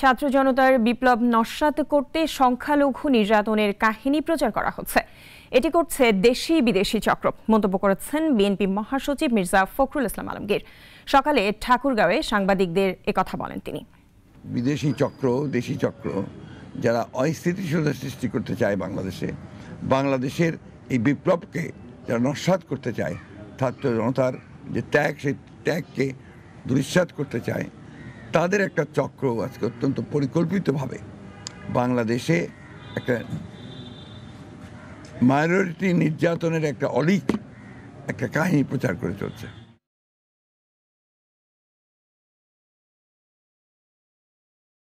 ছাত্র জনতার বিপ্লব নস্বাত করতে সংখ্যালঘু নির্যাতনের কাহিনী প্রচার করা হচ্ছে এটি করছে দেশি বিদেশি চক্র মন্তব্য করেছেন বিএনপি মহাসচিব মির্জা ফখরুল ইসলাম আলমগীর সকালে ঠাকুরগাঁওয়ে সাংবাদিকদের একথা বলেন তিনি বিদেশি চক্র দেশি চক্র যারা অস্থিতিশীলতা সৃষ্টি করতে চায় বাংলাদেশে বাংলাদেশের এই বিপ্লবকে যারা নস্বাত করতে চায় ছাত্র জনতার যে ত্যাগ সেই ত্যাগকে দুঃসাত করতে চায় তাদের একটা চক্র আজকে অত্যন্ত পরিকল্পিতভাবে বাংলাদেশে একটা মাইনরিটি নির্যাতনের একটা অলিক একটা কাহিনী প্রচার করে চলছে